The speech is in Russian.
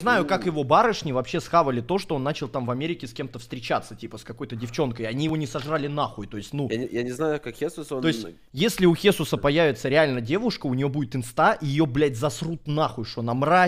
Знаю, как его барышни вообще схавали то, что он начал там в Америке с кем-то встречаться, типа с какой-то девчонкой. Они его не сожрали нахуй, то есть, ну... Я, не- я не знаю, как Хесус, он... То есть, если у Хесуса появится реально девушка, у нее будет инста, и ее, блядь, засрут нахуй, что она мразь,